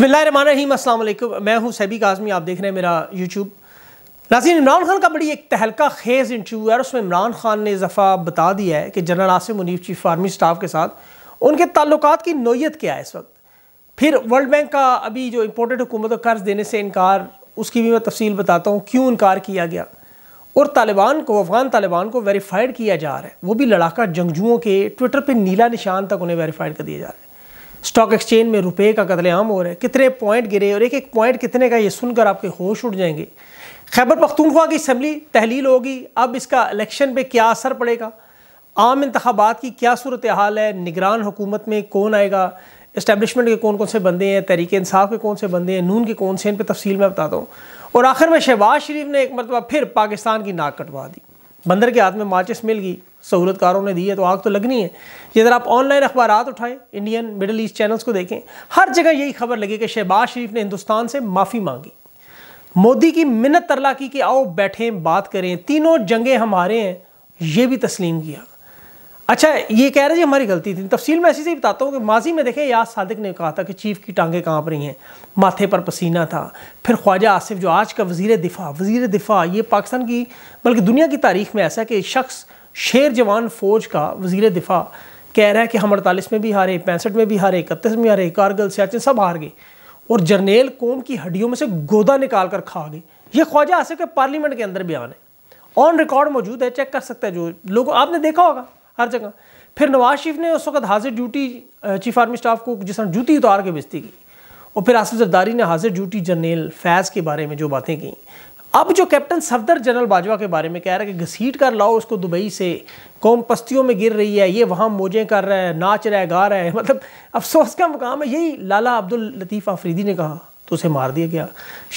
बिस्मिल्लाम अल्लाम मैं हूँ सैबी काजमी आप देख रहे हैं मेरा यूट्यूब नाजीन इमरान खान का बड़ी एक तहलका खेज इंटरव्यू है और उसमें इमरान खान ने इजाफा बता दिया है कि general Asim Munir chief army staff के साथ उनके ताल्लुक की नोयत क्या है इस वक्त फिर वर्ल्ड बैंक का अभी जो इम्पोर्टेंट हुकूमत को कर्ज देने से इनकार उसकी भी मैं तफसील बताता हूँ क्यों इनकार किया गया और तालिबान को अफगान तालिबान को वेरीफाइड किया जा रहा है वो भी लड़ाका जंगजुओं के ट्विटर पर नीला निशान तक उन्हें वेरीफाइड कर दिया जा रहा है स्टॉक एक्सचेंज में रुपए का कतलेआम हो रहा है कितने पॉइंट गिरे और एक एक पॉइंट कितने का ये सुनकर आपके होश उड़ जाएंगे खैबर पख्तूनख्वा की असम्बली तहलील होगी अब इसका इलेक्शन पर क्या असर पड़ेगा आम इंतबात की क्या सूरत हाल है निगरान हुकूमत में कौन आएगा इस्टेबलिशमेंट के कौन कौन से बंदे हैं तहरीक इंसाफ के कौन से बंदे हैं नून के कौन से इन पर तफसील में बताता हूँ और आखिर में शहबाज शरीफ ने एक मरतबा फिर पाकिस्तान की नाक कटवा दी बंदर के हाथ में माचिस मिल गई सहूलतकारों ने दी है तो आग तो लगनी है ये अगर आप ऑनलाइन अखबार उठाएं इंडियन मिडल ईस्ट चैनल्स को देखें हर जगह यही खबर लगी कि शहबाज शरीफ ने हिंदुस्तान से माफ़ी मांगी मोदी की मिन्नत तरला की कि आओ बैठें बात करें तीनों जंगें हमारे हैं ये भी तस्लीम किया अच्छा ये कह रहे जी हमारी गलती थी तफसील मैं ऐसी से बताता हूँ कि माजी में देखें याद सादिक ने कहा था कि चीफ की टांगें कांप रही हैं माथे पर पसीना था फिर ख्वाजा आसिफ जो आज का वजीर दिफा वजीर दिफा ये पाकिस्तान की बल्कि दुनिया की तारीख में ऐसा कि शख्स शेर जवान फ़ौज का वजीर दिफा कह रहा है कि हम अड़तालीस में भी हारे पैंसठ में भी हारे इकतीस में हारे कारगल सियाचिन सब हार गए और जर्नेल कौम की हड्डियों में से गोदा निकाल कर खा गए ये ख्वाजा आसिफ के पार्लियामेंट के अंदर बयान है ऑन रिकॉर्ड मौजूद है चेक कर सकते हैं जो लोग आपने देखा होगा हर जगह फिर नवाज शरीफ ने उस वक्त हाजिर ड्यूटी चीफ आर्मी स्टाफ को जिस तरह जूती उतार के बेजती की और फिर आसिफ जरदारी ने हाजिर ड्यूटी जर्नेल फैज़ के बारे में जो बातें कहीं अब जो कैप्टन सफदर जनरल बाजवा के बारे में कह रहा है कि घसीट कर लाओ उसको दुबई से कौम पस्तियों में गिर रही है ये वहाँ मोजें कर रहा है नाच रहा है गा रहा है मतलब अफसोस का मुकाम है यही लाला अब्दुल लतीफ़ आफरीदी ने कहा तो उसे मार दिया गया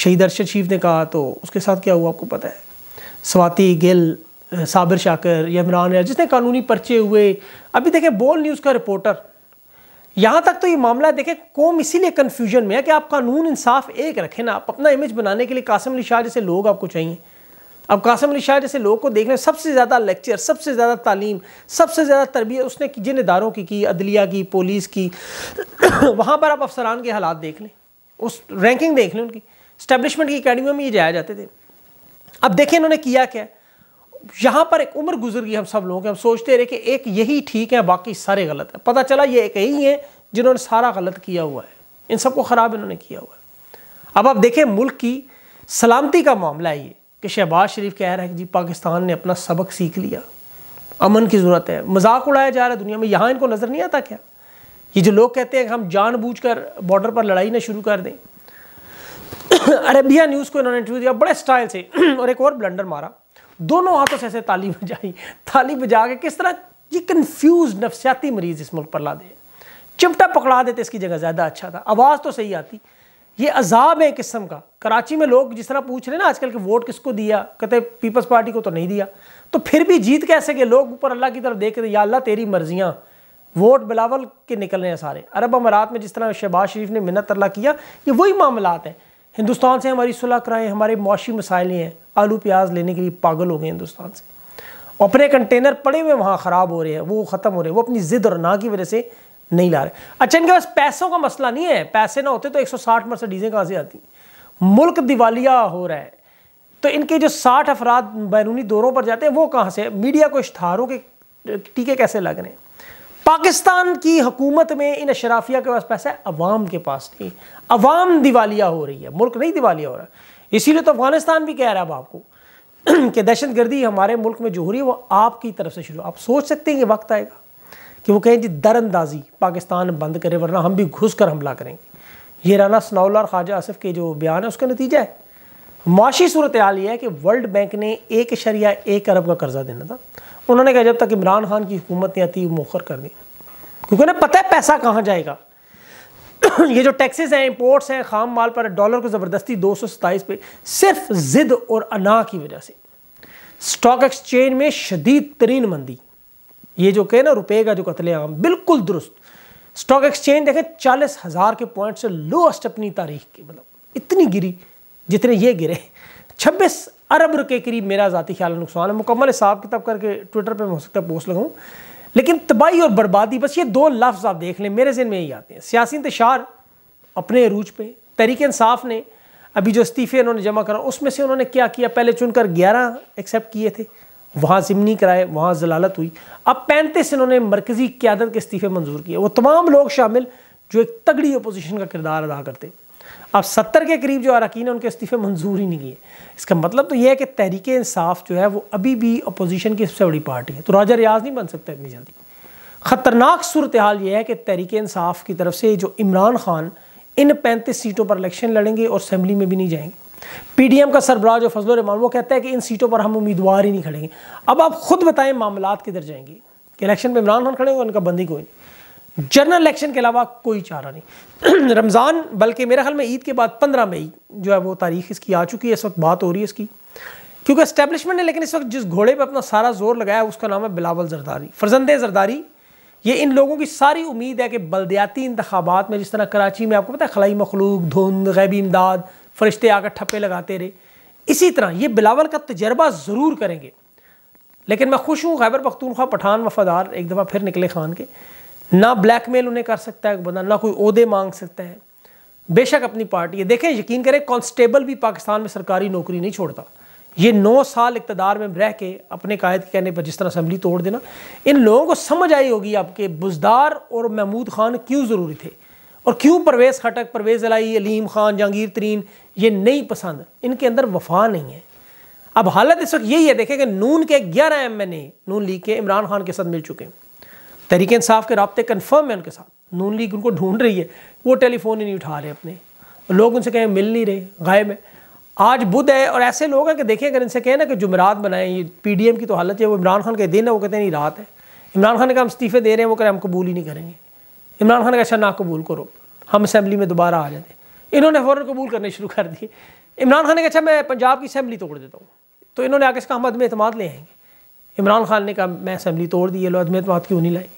शहीद अरशद शीफ ने कहा तो उसके साथ क्या हुआ आपको पता है स्वाति गिल साबिर शाकर यमरान जिसने कानूनी पर्चे हुए अभी देखें बोल न्यूज़ का रिपोर्टर यहां तक तो ये मामला देखे कौम इसीलिए कंफ्यूजन में है कि आप कानून इंसाफ एक रखें ना आप अपना इमेज बनाने के लिए कासिम अली शाह जैसे लोग आपको चाहिए अब कासिम अली शाह जैसे लोग को देखने सबसे ज़्यादा लेक्चर सबसे ज़्यादा तालीम सबसे ज़्यादा तरबियत उसने जिन इदारों की की अदलिया की पुलिस की वहाँ पर आप अफसरान के हालात देख लें उस रैंकिंग देख लें उनकी स्टैब्लिशमेंट की अकेडमियों में ये जाया जाते थे अब देखें इन्होंने किया क्या है यहाँ पर एक उम्र गुजर गई हम सब लोगों के हम सोचते रहे कि एक यही ठीक है बाकी सारे गलत है पता चला ये एक यही है जिन्होंने सारा गलत किया हुआ है इन सबको ख़राब इन्होंने किया हुआ है अब आप देखें मुल्क की सलामती का मामला है ये कि शहबाज शरीफ कह रहा है कि जी पाकिस्तान ने अपना सबक सीख लिया अमन की ज़रूरत है मजाक उड़ाया जा रहा है दुनिया में यहाँ इनको नज़र नहीं आता क्या ये जो लोग कहते हैं कि हम जानबूझकर बॉर्डर पर लड़ाई ना शुरू कर दें अरेबिया न्यूज़ को इन्होंने इंटरव्यू दिया बड़े स्टाइल से और एक और ब्लंडर मारा दोनों हाथों से ऐसे ताली बजाई ताली बजा के किस तरह ये कन्फ्यूज नफसियाती मरीज़ इस मुल्क पर ला दे चिमटा पकड़ा देते इसकी जगह ज़्यादा अच्छा था आवाज़ तो सही आती ये अजाब है एक किस्म का कराची में लोग जिस तरह पूछ रहे ना आजकल के वोट किसको दिया कहते पीपल्स पार्टी को तो नहीं दिया तो फिर भी जीत कैसे गए लोग ऊपर अल्लाह की तरफ देख रहे या अल्लाह तेरी मर्जियाँ वोट बिलावल के निकल रहे हैं सारे अरब अमारात में जिस तरह शहबाज शरीफ ने मिन्नत अल्लाह किया ये वही मामलात हैं हिंदुस्तान से हमारी सुलह कराएं हमारे मुशी मसाइलें हैं आलू प्याज लेने के लिए पागल हो गए हिंदुस्तान से अपने कंटेनर पड़े हुए वहाँ ख़राब हो रहे हैं वो ख़त्म हो रहे हैं वो अपनी ज़िद और ना की वजह से नहीं ला रहे अच्छा इनके पास पैसों का मसला नहीं है पैसे ना होते तो 160 सौ मर्सडीज़ें कहाँ से आती मुल्क दिवालिया हो रहा है तो इनके जो 60 अफराद बैरूनी दौरों पर जाते हैं वो कहाँ से मीडिया को इश्तारों के टीके कैसे लग रहे हैं पाकिस्तान की हुकूमत में इन अशराफिया के पास पैसा है अवाम के पास नहीं अवाम दिवालिया हो रही है मुल्क नहीं दिवालिया हो रहा इसीलिए तो अफगानिस्तान भी कह रहा है अब आपको कि दहशत गर्दी हमारे मुल्क में जो हो रही है वो आपकी तरफ से शुरू आप सोच सकते हैं कि वक्त आएगा कि वो कहें जी दरअंदाजी पाकिस्तान बंद करे वरना हम भी घुस कर हमला करेंगे ये राना सनाउल और ख्वाजा आसफ के जो बयान है उसका नतीजा है माशी सूरत हाल यह है कि वर्ल्ड बैंक ने एक शरिया एक अरब का कर्जा देना था उन्होंने कहा जब तक इमरान खान की हुकूमत नहीं आती मोखर कर दी क्योंकि उन्हें पता है पैसा कहाँ जाएगा ये जो टैक्सेस हैं इंपोर्ट्स हैं खाम माल पर डॉलर को ज़बरदस्ती दो सौ पे सिर्फ ज़िद और अना की वजह से स्टॉक एक्सचेंज में शदीद तरीन मंदी ये जो कहे ना रुपये का जो कतले आम बिल्कुल दुरुस्त स्टॉक एक्सचेंज देखें चालीस हज़ार के पॉइंट से लोएस्ट अपनी तारीख की मतलब इतनी गिरी जितने ये गिरे छब्बीस अरब के करीब मेरा ज़ाती ख्याल नुकसान है मुकम्मल हिसाब किताब करके ट्विटर पर हो सकता है पोस्ट लगाऊँ लेकिन तबाही और बर्बादी बस ये दो लफ्ज़ आप देख लें मेरे जहन में यही आते हैं सियासी इंतशार अपने अरूज पे तहरीक इंसाफ ने अभी जो इस्तीफ़े इन्होंने जमा करा उसमें से उन्होंने क्या किया पहले चुनकर ग्यारह एक्सेप्ट किए थे वहाँ ज़िमनी कराए वहाँ जलालत हुई अब पैंतीस इन्होंने मरकज़ी क्यादत के इस्तीफ़े मंजूर किए वो तमाम लोग शामिल जो एक तगड़ी अपोजिशन का किरदार अदा करते अब सत्तर के करीब जो अरकान है उनके इस्तीफ़े मंजूर ही नहीं किए इसका मतलब तो यह है कि तहरीक इंसाफ जो है वो अभी भी अपोजिशन की सबसे बड़ी पार्टी है तो राजा रियाज नहीं बन सकता इतनी जल्दी ख़तरनाक सूरत हाल यह है कि तहरीक इंसाफ की तरफ से जो इमरान खान इन पैंतीस सीटों पर इलेक्शन लड़ेंगे और असम्बली में भी नहीं जाएंगे पीडीएम का सरबराह जो फजल रमान वो कहता है कि इन सीटों पर हम उम्मीदवार ही नहीं खड़ेंगे अब आप खुद बताएं मामला किधर जाएंगे कि इलेक्शन में इमरान खान खड़े होंगे उनका बंदी कोई नहीं जनरल इलेक्शन के अलावा कोई चारा नहीं रमज़ान बल्कि मेरे ख्याल में ईद के बाद पंद्रह मई जो है वो तारीख इसकी आ चुकी है इस वक्त बात हो रही है इसकी क्योंकि इस्टेबलिशमेंट ने लेकिन इस वक्त जिस घोड़े पर अपना सारा जोर लगाया उसका नाम है बिलावल जरदारी फरजंद जरदारी ये इन लोगों की सारी उम्मीद है कि बलदयाती इंतबात में जिस तरह कराची में आपको पता है खलाई मखलूक धुंध गैबी इमदाद फरिश्ते आकर ठप्पे लगाते रहे इसी तरह ये बिलावल का तजर्बा ज़रूर करेंगे लेकिन मैं खुश हूँ खैबर पख्तूनख्वा पठान वफादार एक दफ़ा फिर निकले खान के ना ब्लैकमेल उन्हें कर सकता है बंदा ना कोई अहदे मांग सकता है बेशक अपनी पार्टी है देखें यकीन करें कांस्टेबल भी पाकिस्तान में सरकारी नौकरी नहीं छोड़ता ये नौ साल इकतदार में रह के अपने कायद के कहने पर जिस तरह असम्बली तोड़ देना इन लोगों को समझ आई होगी आपके बुजदार और महमूद खान क्यों ज़रूरी थे और क्यों परवेज़ खटक परवेज़ अलाई अलीम खान जहांगीर तरीन ये नहीं पसंद इनके अंदर वफा नहीं है अब हालत इस वक्त यही है देखें कि नून के ग्यारह M N A Noon league के इमरान खान के साथ मिल चुके हैं तहरीक इंसाफ के रबते कन्फर्म है उनके साथ नून लीग उनको ढूंढ रही है वो टेलीफोन ही नहीं उठा रहे अपने लोग उनसे कहें मिल नहीं रहे गायब है आज बुध है और ऐसे लोग हैं कि देखें अगर इनसे कहें ना कि जुमरात बनाएं ये पी डी एम की तो हालत है वो इमरान खान के दिन है वो कहते हैं नहीं रात है इमरान खान ने कहा हम इस्तीफ़े दे रहे हैं वो करें हम कबूल ही नहीं करेंगे इमरान खान का अच्छा ना कबूल करो हम असम्बली में दोबारा आ जाते इन्होंने फ़ौरन कबूल करने शुरू कर दिए इमरान खान ने कहा अच्छा मैं पंजाब की असम्बली तोड़ देता हूँ तो इन्होंने आगे इसका हम अदम अतमाद ले आएंगे इमरान खान ने कहा मैं असम्बली तोड़ दी ये लो अदम अतमाद क्यों नहीं लाई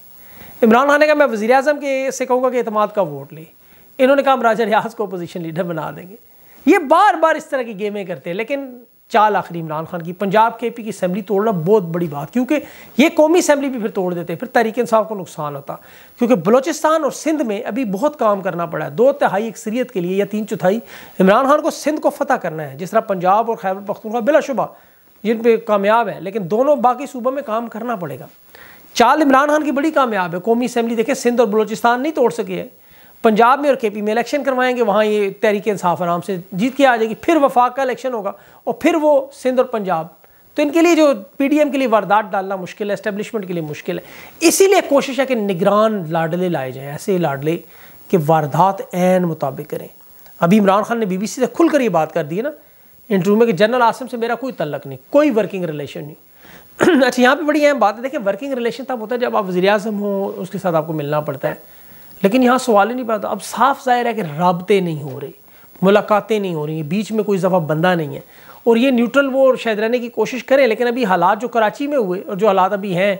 इमरान खान ने कहा मैं वज़ी अजम के से कहूँगा कि अतमाद का वोट ले इन्होंने कहा हम राजा रियाज को अपोजिशन लीडर बना देंगे ये बार बार इस तरह की गेमें करते हैं लेकिन चाल आखिरी इमरान खान की पंजाब के पी की असम्बली तोड़ना बहुत बड़ी बात क्योंकि ये कौमी असम्बली भी फिर तोड़ देते फिर तहरीक इंसाफ को नुकसान होता क्योंकि बलोचिस्तान और सिंध में अभी बहुत काम करना पड़ा है दो तिहाई अक्सरीत के लिए या तीन चौथाई इमरान खान को सिंध को फतह करना है जिस तरह पंजाब और खैबर पख्तूनख्वा बिलाशुबा जिन पर कामयाब है लेकिन दोनों बाकी सूबों में काम करना पड़ेगा चाल इमरान खान की बड़ी कामयाब है कौमी असम्बली देखें सिंध और बलोचिस्तान नहीं तोड़ सके है पंजाब में और के पी में इलेक्शन करवाएंगे वहाँ ये तहरीक इंसाफ आराम से जीत के आ जाएगी फिर वफाक का इलेक्शन होगा और फिर वो सिंध और पंजाब तो इनके लिए जो पी डी एम के लिए वारदात डालना मुश्किल है इस्टेबलिशमेंट के लिए मुश्किल है इसीलिए कोशिश है कि निगरान लाडले लाए जाएँ ऐसे लाडले कि वारदात एन मुताबिक करें अभी इमरान खान ने बी बी सी से खुलकर ये बात कर दी है ना इंटरव्यू में कि जनरल आसम से मेरा कोई तल्लक नहीं कोई वर्किंग रिलेशन नहीं अच्छा यहाँ पे बड़ी अहम बात है देखिए वर्किंग रिलेशन तब होता है जब आप वजी अजम हो उसके साथ आपको मिलना पड़ता है लेकिन यहाँ सवाल ही नहीं पड़ता अब साफ जाहिर है कि रबते नहीं हो रहे मुलाकातें नहीं हो रही हैं बीच में कोई दफ़ा बंदा नहीं है और ये न्यूट्रल वो शायद रहने की कोशिश करें लेकिन अभी हालात जो कराची में हुए और जो हालात अभी हैं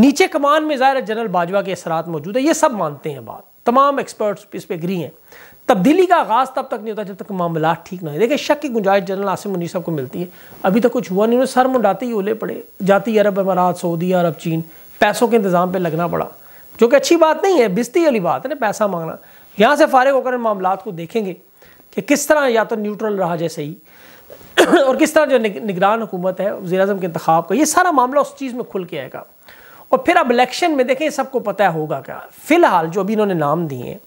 नीचे कमान में ज़ाहिर जनरल बाजवा के असरात मौजूद है ये सब मानते हैं बात तमाम एक्सपर्ट्स इस पर एग्री हैं तब्दीली का आगाज़ तब तक नहीं होता जब तक मामला ठीक ना देखिए शक की गुंजाइश जनरल आसिम मुनीर साहब को मिलती है अभी तक तो कुछ हुआ नहीं उन्हें सर मुंडाते ही ओले पड़े जाती अरब अमारात सऊदी अरब चीन पैसों के इंतज़ाम पर लगना पड़ा जो कि अच्छी बात नहीं है बिस्ती वाली बात है ना पैसा मांगना यहाँ से फारग होकर मामला को देखेंगे कि किस तरह या तो न्यूट्रल रहा जैसे ही और किस तरह जो निगरान हुकूमत है वजी अजम के इंतब का ये सारा मामला उस चीज़ में खुल के आएगा और फिर अब इलेक्शन में देखें सबको पता होगा क्या फ़िलहाल जो अभी इन्होंने नाम दिए हैं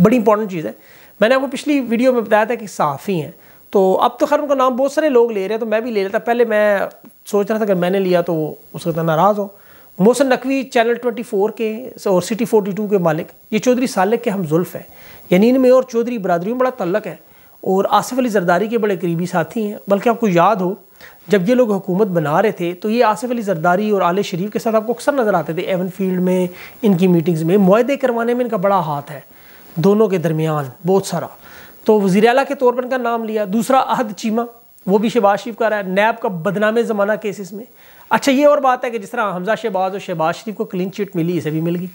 बड़ी इंपॉर्टेंट चीज़ है मैंने आपको पिछली वीडियो में बताया था कि साफ़ी हैं तो अब तो खैर उनका नाम बहुत सारे लोग ले रहे हैं तो मैं भी ले लेता पहले मैं सोच रहा था कि मैंने लिया तो उसके तरह नाराज़ हो मोहसन नकवी चैनल 24 के और सिटी 42 के मालिक ये चौधरी सालक के हम जुल्फ़ हैं यानी इनमें और चौधरी बरदरी में बड़ा तल्लक है और आसिफ अली जरदारी के बड़े करीबी साथी हैं बल्कि आपको याद हो जब ये लोग हुकूमत बना रहे थे तो ये आसिफ अली जरदारी और आले शरीफ के साथ आपको अक्सर नज़र आते थे एवन फील्ड में इनकी मीटिंग्स में माहदे करवाने में इनका बड़ा हाथ है दोनों के दरमियान बहुत सारा तो वजीर अला के तौर पर इनका नाम लिया दूसरा अहद चीमा वो भी शहबाज शरीफ का रहा है नैब का बदनाम ज़माना केसेस में अच्छा ये और बात है कि जिस तरह हमजा शहबाज और शहबाज शरीफ को क्लीन चिट मिली इसे भी मिल गई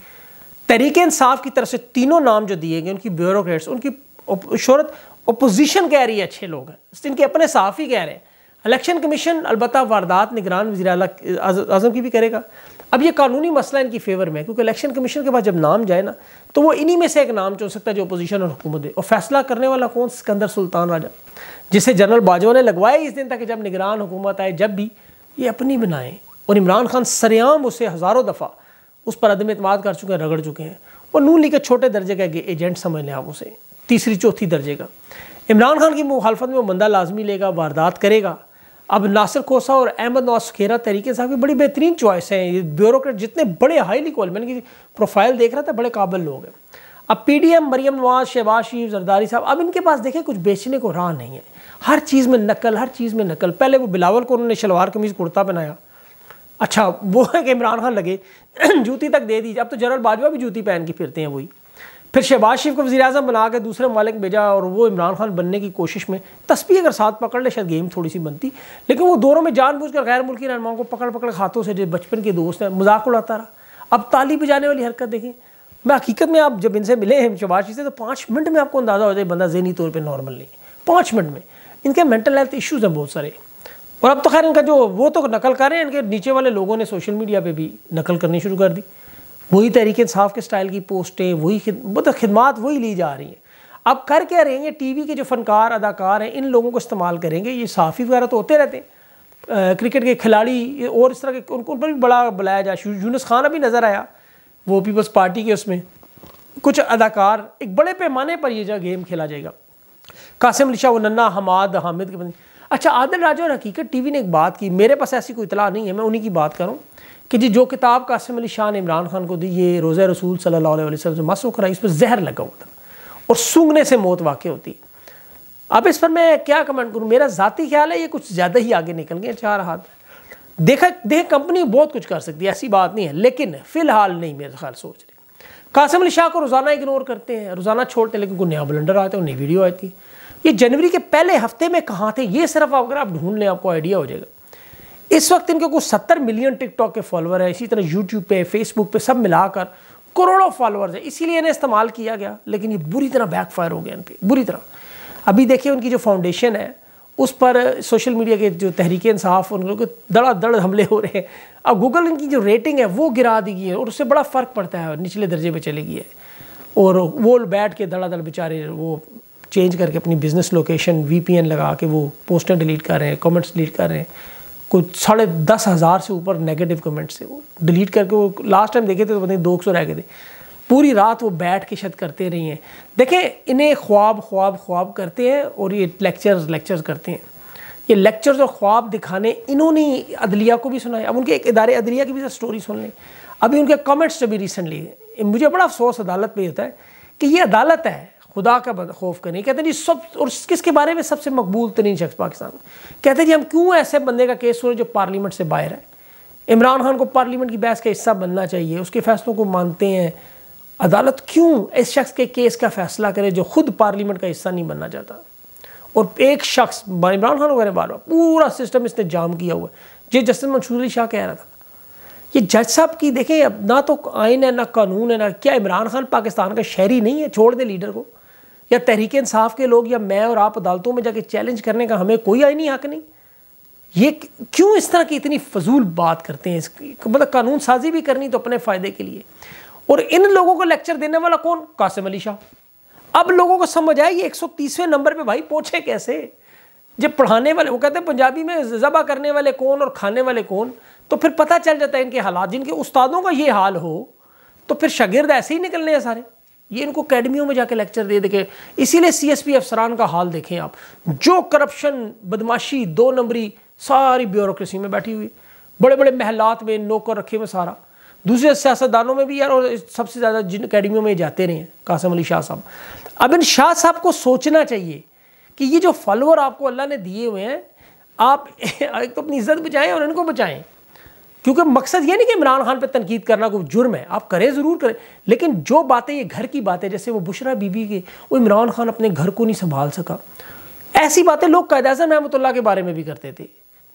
तहरीक इंसाफ की तरफ से तीनों नाम जो दिए गए उनकी ब्यूरोट्स उनकी शहरत अपोजिशन कह रही है अच्छे लोग हैं इनके अपने साफ़ ही कह रहे हैं इलेक्शन कमीशन अलबत् वारदात निगरान वजी अजम की भी करेगा अब ये कानूनी मसला इनकी फेवर में है क्योंकि इलेक्शन कमीशन के पास जब नाम जाए ना तो वो इन्हीं में से एक नाम चुन सकता है जो अपोजिशन और हुकूमत है और फैसला करने वाला कौन सिकंदर सुल्तान राजा जिसे जनरल बाजवा ने लगवाया इस दिन तक जब निगरान हुकूमत आए जब भी ये अपनी बनाएं और इमरान खान सरेआम उसे हज़ारों दफ़ा उस पर अदम अतमाद कर चुके हैं रगड़ चुके हैं और नू लीग के छोटे दर्जे का एजेंट समझ लें आप उसे तीसरी चौथी दर्जे का इमरान खान की मुखालफत में वो मंदा लाजमी लेगा वारदात करेगा अब नासिर कोसा और अहमद नवाज सुखेरा तरीके साहब की बड़ी बेहतरीन चॉइस है ये ब्यूरोक्रेट जितने बड़े हाईली कॉल मैंने की प्रोफाइल देख रहा था बड़े काबिल लोग हैं अब P D M Maryam Nawaz Shahbaz Sharif Zardari साहब अब इनके पास देखें कुछ बेचने को राह नहीं है हर चीज़ में नकल हर चीज़ में नकल पहले वो बिलावल को उन्होंने शलवार कमीज़ कुर्ता पहनाया अच्छा वो है कि इमरान खान लगे जूती तक दे दीजिए अब तो जनरल बाजवा भी जूती पहन के फिरते हैं वही फिर शहबाज शरीफ को वजी अजम बना के दूसरे मालिक भेजा और वो इमरान खान बनने की कोशिश में तस्वीर अगर साथ पकड़ ले शायद गेम थोड़ी सी बनती लेकिन वो दोनों में जानबूझ कर गैर मुल्की रहनुमाओं को पकड़ पकड़ हाथों से जो बचपन के दोस्त हैं मजाक उड़ाता रहा अब ताली बजाने वाली हरकत देखें मैं हकीकत में आप जब इनसे मिले हैं शहबाज शरीफ से तो पाँच मिनट में आपको अंदाज़ा हो जाए बंदा जहनी तौर पर नॉर्मल नहीं पाँच मिनट में इनके मेंटल हेल्थ इशूज़ हैं बहुत सारे और अब तो खैर इनका जो वो तो नकल कर रहे हैं इनके नीचे वाले लोगों ने सोशल मीडिया पर भी नकल करनी शुरू कर दी वही तहरीक इंसाफ के स्टाइल की पोस्टें वही मतलब खिदमत वही ली जा रही हैं अब कर क्या रहे हैं टी वी के जो फनकार अदाकार हैं इन लोगों को इस्तेमाल करेंगे ये साफ़ी वगैरह तो होते रहते हैं क्रिकेट के खिलाड़ी और इस तरह के उनको उन पर भी बड़ा बुलाया जाए यूनस खान अभी नज़र आया वो पीपल्स पार्टी के उसमें कुछ अदाकार एक बड़े पैमाने पर ये जगह गेम खेला जाएगा कासिम लिशा वो नन्ना हमाद हामिद के अच्छा आदिल राजा और हकीकत वी ने एक बात की मेरे पास ऐसी कोई इतला नहीं है मैं उन्हीं की बात करूँ कि जी जो किताब कासिम अली शाह ने इमरान खान को दी ये रोज़ रसूल सल्ला से मसरूख कराई इस पर जहर लगा हुआ था और सूंघने से मौत वाक़ होती है अब इस पर मैं क्या कमेंट करूँ मेरा ज़ाती ख्याल है ये कुछ ज़्यादा ही आगे निकल गया चार हाथ देखा देख कंपनी बहुत कुछ कर सकती है ऐसी बात नहीं है लेकिन फ़िलहाल नहीं मेरे ख्याल सोच रहे कासिम अली शाह को रोज़ाना इग्नोर करते हैं रोज़ाना छोड़ते हैं लेकिन कोई नया ब्लेंडर आता है नई वीडियो आती है ये जनवरी के पहले हफ्ते में कहाँ थे ये सिर्फ अगर आप ढूंढ लें आपको आइडिया हो जाएगा इस वक्त इनके कुछ सत्तर मिलियन टिकटॉक के फॉलोअर हैं इसी तरह यूट्यूब पे फेसबुक पे सब मिलाकर करोड़ों फॉलोअर्स हैं इसीलिए इन्हें इस्तेमाल किया गया लेकिन ये बुरी तरह बैकफायर हो गया इन पर बुरी तरह अभी देखिए उनकी जो फाउंडेशन है उस पर सोशल मीडिया के जो तहरीक इंसाफ उन लोगों के दड़ादड़ हमले हो रहे हैं अब गूगल इनकी जो रेटिंग है वो गिरा दी गई है और उससे बड़ा फ़र्क पड़ता है निचले दर्जे पर चली गई है और वो बैठ के दड़ादड़ बेचारे वो चेंज करके अपनी बिज़नेस लोकेशन वी लगा के वो पोस्टर डिलीट कर रहे हैं कमेंट्स डिलीट कर रहे हैं कुछ साढ़े दस हज़ार से ऊपर नेगेटिव कमेंट्स थे वो डिलीट करके वो लास्ट टाइम देखे थे तो पता नहीं दो सौ रह गए थे पूरी रात वो बैठ के शत करते रही हैं देखें इन्हें ख्वाब ख्वाब ख्वाब करते हैं और ये लेक्चर लेक्चर करते हैं ये लेक्चर्स और ख्वाब दिखाने इन्होंने अदलिया को भी सुनाए अब उनके एक इदारे अदलिया की भी स्टोरी सुन लें अभी उनके कमेंट्स जब भी रिसेंटली मुझे बड़ा अफसोस अदालत पर होता है कि ये अदालत है खुदा का खौफ करें कहते हैं जी सब और किसके बारे में सबसे मकबूल तरीन तो शख्स पाकिस्तान में कहते हैं जी हम क्यों ऐसे बंदे का केस हो जो पार्लियामेंट से बाहर है इमरान खान को पार्लियामेंट की बहस का हिस्सा बनना चाहिए उसके फैसलों को मानते हैं अदालत क्यों इस शख्स के केस का फैसला करे जो खुद पार्लियामेंट का हिस्सा नहीं बनना चाहता और एक शख्स इमरान खान को बार बार पूरा सिस्टम इसने जाम किया हुआ है जो जस्टिस मंसूर अली शाह कह रहा था ये जज साहब की देखें अब ना तो आइन है ना कानून है ना क्या इमरान खान पाकिस्तान का शहरी नहीं है छोड़ दे लीडर को या तहरीक इंसाफ के लोग या मैं और आप अदालतों में जाके चैलेंज करने का हमें कोई आईनी हक नहीं ये क्यों इस तरह की इतनी फजूल बात करते हैं मतलब कानून साजी भी करनी तो अपने फ़ायदे के लिए और इन लोगों को लेक्चर देने वाला कौन कासिम अली शाह अब लोगों को समझ आए ये तीसवें नंबर पर भाई पहुंचे कैसे जब पढ़ाने वाले वो कहते हैं पंजाबी में ज़बा करने वाले कौन और खाने वाले कौन तो फिर पता चल जाता है इनके हालात जिनके उस्तादों का ये हाल हो तो फिर शागिर्द ऐसे ही निकलने हैं सारे ये इनको अकेडमियों में जाके लेक्चर दे देखे इसीलिए सी एस पी अफसरान का हाल देखें आप जो करप्शन बदमाशी दो नंबरी सारी ब्यूरोक्रेसी में बैठी हुई बड़े बड़े महलात में नौकर रखे हुए सारा दूसरे सियासतदानों में भी यार और सबसे ज़्यादा जिन अकेडमियों में जाते रहे हैं कासम अली शाह साहब अब इन शाह साहब को सोचना चाहिए कि ये जो फॉलोअर आपको अल्लाह ने दिए हुए हैं आप एक तो अपनी इज्जत बचाएं और इनको बचाएँ क्योंकि मकसद ये नहीं कि इमरान खान पर तनकीद करना कोई जुर्म है आप करें ज़रूर करें लेकिन जो बातें ये घर की बातें जैसे वो बुशरा बीबी की वो इमरान खान अपने घर को नहीं संभाल सका ऐसी बातें लोग कैद अजम रहमतुल्ला के बारे में भी करते थे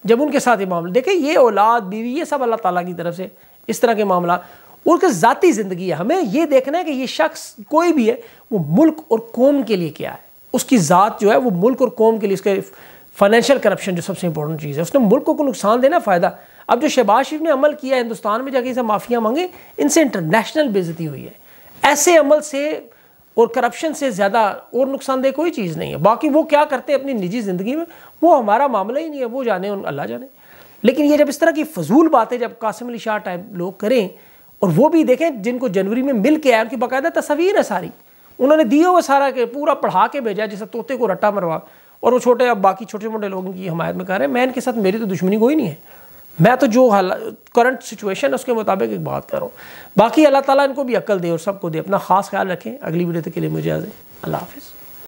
जब उनके साथ ये मामले देखें ये औलाद बीवी ये सब अल्लाह ताला की तरफ से इस तरह के मामला उनके ज़ाती ज़िंदगी है हमें ये देखना है कि ये शख्स कोई भी है वो मुल्क और कौम के लिए क्या है उसकी ज़ात जो है वो मुल्क और कौम के लिए उसके फाइनेंशियल करप्शन जो सबसे इंपॉर्टेंट चीज़ है उसने मुल्क को नुकसान देना फ़ायदा अब जो शहबाज शरीफ ने अमल किया हिंदुस्तान में जाके इसे माफ़िया मांगे इनसे इंटरनेशनल बेजती हुई है ऐसे अमल से और करप्शन से ज़्यादा और नुकसानदेह कोई चीज़ नहीं है बाकी वो क्या करते हैं अपनी निजी ज़िंदगी में वो हमारा मामला ही नहीं है वो जाने अल्लाह जाने लेकिन ये जब इस तरह की फजूल बातें जब कासिम अली शाह टाइप लोग करें और वो भी देखें जिनको जनवरी में मिल के आए उनकी बाकायदा तस्वीर है सारी उन्होंने दिए हुए सारा के पूरा पढ़ा के भेजा जैसे तोते को रट्टा मरवा और वो छोटे अब बाकी छोटे मोटे लोगों की हमायत में कर रहे हैं मैं इनके साथ मेरी तो दुश्मनी कोई नहीं है मैं तो जो हाल करंट सिचुएशन है उसके मुताबिक एक बात कर रहा हूँ बाकी अल्लाह ताला इनको भी अक्ल दे और सबको दे अपना खास ख्याल रखें अगली वीडियो तक के लिए मुझे आज अल्लाह हाफिज़